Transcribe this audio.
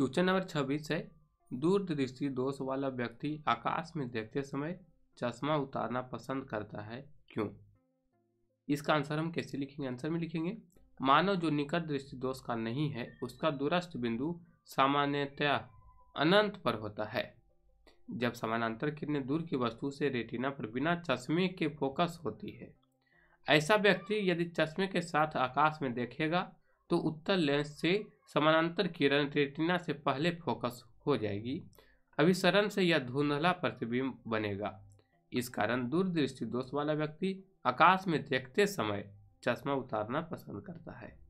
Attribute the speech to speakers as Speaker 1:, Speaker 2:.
Speaker 1: question number छब्बीस है दूरदृष्टि दोष वाला व्यक्ति आकाश में देखते समय चश्मा उतारना पसंद करता है क्यों इसका आंसर हम कैसे लिखेंगे आंसर में लिखेंगे मानव जो निकट दृष्टि दोष का नहीं है उसका दूरस्थ बिंदु सामान्यतया अनंत पर होता है जब समानांतर किरणें दूर की वस्तु से रेटिना पर बिना चश्मे के फोकस होती है ऐसा व्यक्ति यदि चश्मे के साथ आकाश में देखेगा तो उत्तर लेंस से समानांतर किरण रेटिना से पहले फोकस हो जाएगी अभिसरण से यह धुंधला प्रतिबिंब बनेगा इस कारण दूरदृष्टि दोष वाला व्यक्ति आकाश में देखते समय चश्मा उतारना पसंद करता है